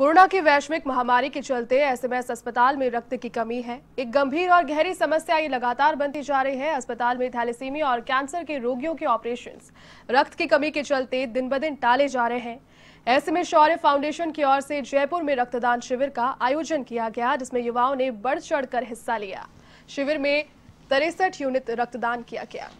corona की वैश्विक महामारी के चलते एसएमएस अस्पताल में रक्त की कमी है एक गंभीर और गहरी समस्या ये लगातार बनती जा रही है अस्पताल में थैलेसीमिया और कैंसर के रोगियों के ऑपरेशन रक्त की कमी के चलते दिन ब दिन टाले जा रहे हैं ऐसे में शौर्य फाउंडेशन की ओर से जयपुर में रक्तदान शिविर का आयोजन किया गया जिसमें युवाओं ने बढ़ चढ़ हिस्सा लिया शिविर में तिरसठ यूनिट रक्तदान किया गया